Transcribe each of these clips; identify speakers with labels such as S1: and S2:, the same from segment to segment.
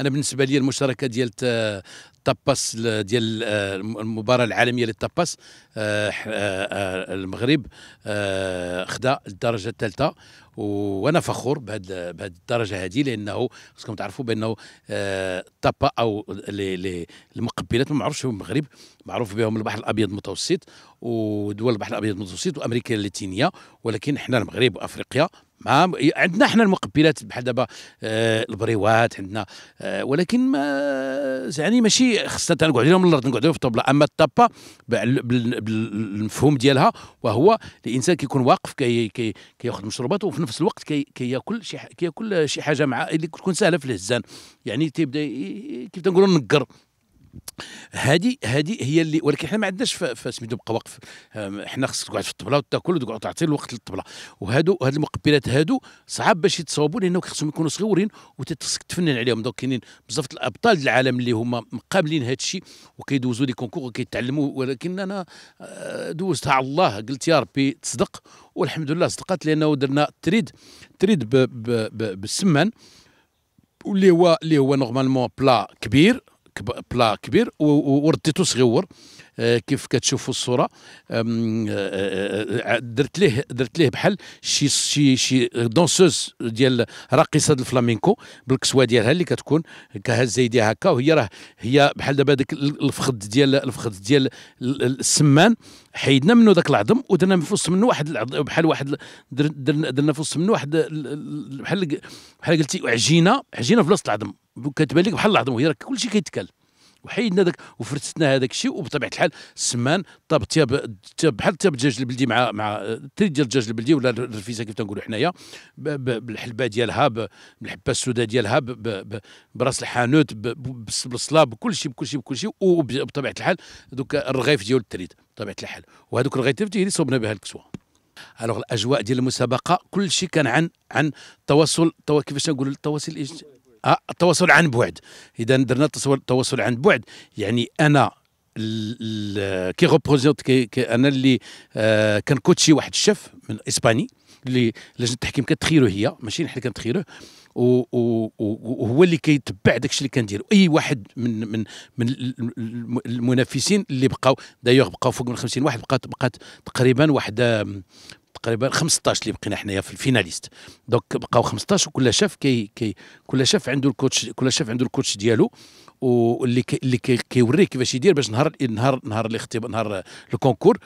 S1: انا بالنسبه لي المشاركه ديال تاباس ديال المباراه العالميه للتاباس آه، آه، آه، المغرب خدا الدرجه الثالثه وانا فخور بهذه الدرجه هذه لانه خصكم تعرفوا بانه تابا او المقبلات ما معروفش في المغرب معروف بهم البحر الابيض المتوسط ودول البحر الابيض المتوسط وامريكا اللاتينيه ولكن احنا المغرب وافريقيا ما عندنا احنا المقبلات بحال دابا آه، البريوات عندنا آه، ولكن ما يعني ماشي خصنا تنقعد لهم الارض نقعد لهم في الطبله اما الطابه بالمفهوم ديالها وهو الانسان كيكون واقف كي كي كياخذ مشروبات وفي نفس الوقت كي كياكل شي كياكل شي حاجه مع اللي تكون سهله في الهزان يعني تيبدا كيف تنقولوا نقر هذه هذه هي اللي ولكن حنا ما عندناش فسميتو بقى وقف حنا خصك تقعد في الطبله وتاكل وتقعد تعطي الوقت للطبله وهادو هاد المقبلات هادو صعب باش يتصاوبوا لانه خصهم يكونوا صغيورين وتتخصك تفنن عليهم دونك كاينين بزاف الابطال العالم اللي هما مقابلين هذا الشيء وكيدوزوا لي كونكور وكيتعلموا ولكن انا آه، دوزتها على الله قلت يا ربي تصدق والحمد لله صدقت لانه درنا تريد تريد بالسمان واللي هو اللي هو نورمالمون بلا كبير بلا كبير ورديته صغيور آه، كيف كتشوفوا الصوره آه، آه، درت ليه درت ليه بحال شي شي شي دونسوز ديال راقصه الفلامينكو بالكسوه ديالها اللي كتكون كهز يديها هكا وهي راه هي بحال دابا داك الفخذ ديال الفخذ ديال السمان حيدنا منه ذاك العظم ودرنا في وسط منه واحد بحال واحد درنا درنا في وسط منه واحد بحال بحال قلتي عجينه عجينه في وسط العظم كتبان لك بحال العظم وهي راه كلشي كيتكال وحيدنا داك وفرستنا هذاك الشيء وبطبيعه الحال السمان طاب تياب بحال تياب الدجاج البلدي مع مع التريد ديال الدجاج البلدي ولا الرفيسه كيف تنقولوا حنايا بالحلبه ديالها بالحبه السوداء ديالها براس الحانوت بالصلاه بكل شيء بكل شيء بكل شيء وبطبيعه الحال دوك الرغيف ديال التريد بطبيعه الحال وهذوك الرغيف اللي صوبنا بها الكسوه الوغ الاجواء ديال المسابقه كل شيء كان عن عن تواصل كيفاش نقول التواصل آه التواصل عن بعد اذا درنا التواصل عن بعد يعني انا كي ريبريزونت كي, انا اللي آه، كان كوتشي واحد الشيف من اسباني اللي لجنه التحكيم كتخيرو هي ماشي نحن كنتخيروه وهو اللي كيتبع داكشي اللي كندير اي واحد من من من المنافسين اللي بقاو دايوغ بقاو فوق من 50 واحد بقات بقات تقريبا واحد تقريبا 15 اللي بقينا حنايا في الفيناليست دونك بقاو 15 وكل شاف كي, كي كل شاف عنده الكوتش كل شاف عنده الكوتش ديالو واللي كي اللي كيوريه كيفاش يدير باش نهار نهار نهار الاختبار نهار الكونكور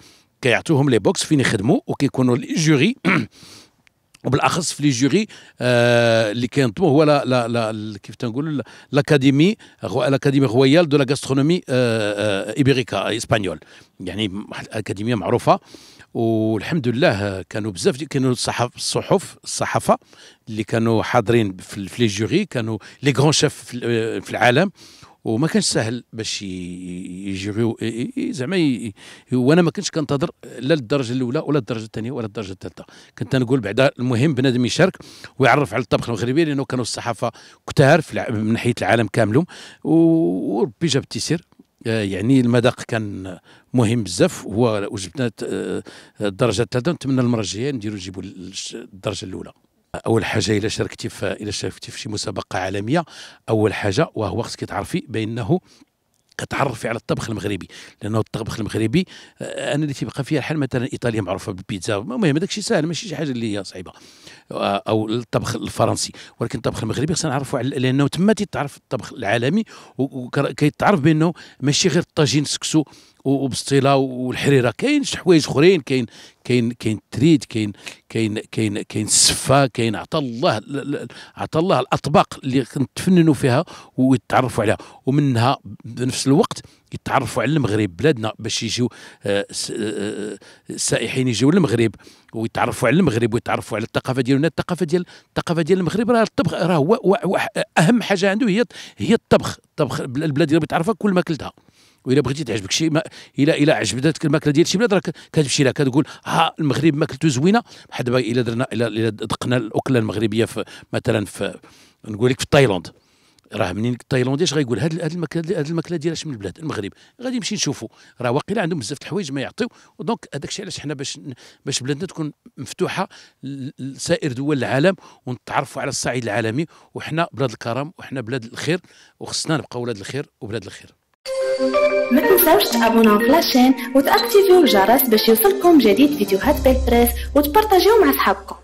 S1: كيعطوهم لي بوكس فين يخدموا وكيكونوا الجوري وبالاخص في لي جوري آه اللي كينظموا هو لا لا لا كيف تنقولوا لاكاديمي لاكاديمي رويال دو لا غاسترونومي آه آه ايبيريكا اسبانيول يعني اكاديميه معروفه والحمد لله كانوا بزاف كانوا الصحف الصحف الصحافه اللي كانوا حاضرين في لي جوري كانوا لي غون شيف آه، في العالم وما كانش سهل باش يجيو زعما وانا ما كنتش كنتظر لا للدرجه الاولى ولا الدرجه الثانيه ولا الدرجه الثالثه كنت نقول بعدا المهم بنادم يشارك ويعرف على الطبخ المغربي لانه كانوا الصحافه كتار من ناحيه العالم كامل وربي جاب التيسير آه، يعني المذاق كان مهم بزاف هو وجبنا آه، الدرجه الثالثه نتمنى المره الجايه نديروا نجيبوا الدرجه الاولى اول حاجه الا شاركتي في الا شاركتي في شي مسابقه عالميه اول حاجه وهو خصك تعرفي بانه كتعرفي على الطبخ المغربي لانه الطبخ المغربي آه، انا اللي تيبقى فيها الحال مثلا ايطاليا معروفه بالبيتزا المهم هذاك الشيء ساهل ماشي شي حاجه اللي هي صعيبه آه، او الطبخ الفرنسي ولكن الطبخ المغربي خصنا نعرفوا لانه تما تيتعرف الطبخ العالمي وكيتعرف بانه ماشي غير الطاجين سكسو وبسطيله والحريره كاين شي حوايج اخرين كاين كاين كاين التريد كاين كاين كاين كاين السفه كاين عطى الله عطى الله الاطباق اللي نتفننوا فيها ويتعرفوا عليها ومنها بنفس الوقت يتعرفوا على المغرب بلادنا باش يجيو آه، آه، آه، السائحين يجيو للمغرب ويتعرفوا على المغرب ويتعرفوا على الثقافه ديالنا الثقافه ديال الثقافه ديال المغرب راه الطبخ راه هو اهم حاجه عنده هي هي الطبخ الطبخ البلاد اللي بتعرفها كل ما كلتها والا بغيتي تعجبك شي ما الا الا عجبتك الماكله ديال شي بلاد راك كتمشي لها كتقول ها المغرب ماكلته زوينه بحال دابا الا درنا الا دقنا الاكله المغربيه في مثلا في نقول لك في تايلاند راه منين التايلاندي اش غيقول هاد هاد الماكله هاد الماكله ديال من البلاد المغرب غادي نمشي نشوفو راه واقيلا عندهم بزاف الحوايج ما يعطيو دونك هذاك الشيء علاش حنا باش باش بلادنا تكون مفتوحه لسائر دول العالم ونتعرفوا على الصعيد العالمي وحنا بلاد الكرم وحنا بلاد الخير وخصنا نبقاو ولاد الخير وبلاد الخير ما تنساوش تابوناو في لاشين وتاكتيفيو الجرس باش يوصلكم جديد فيديوهات بيه وتبارطاجيو مع صحابكم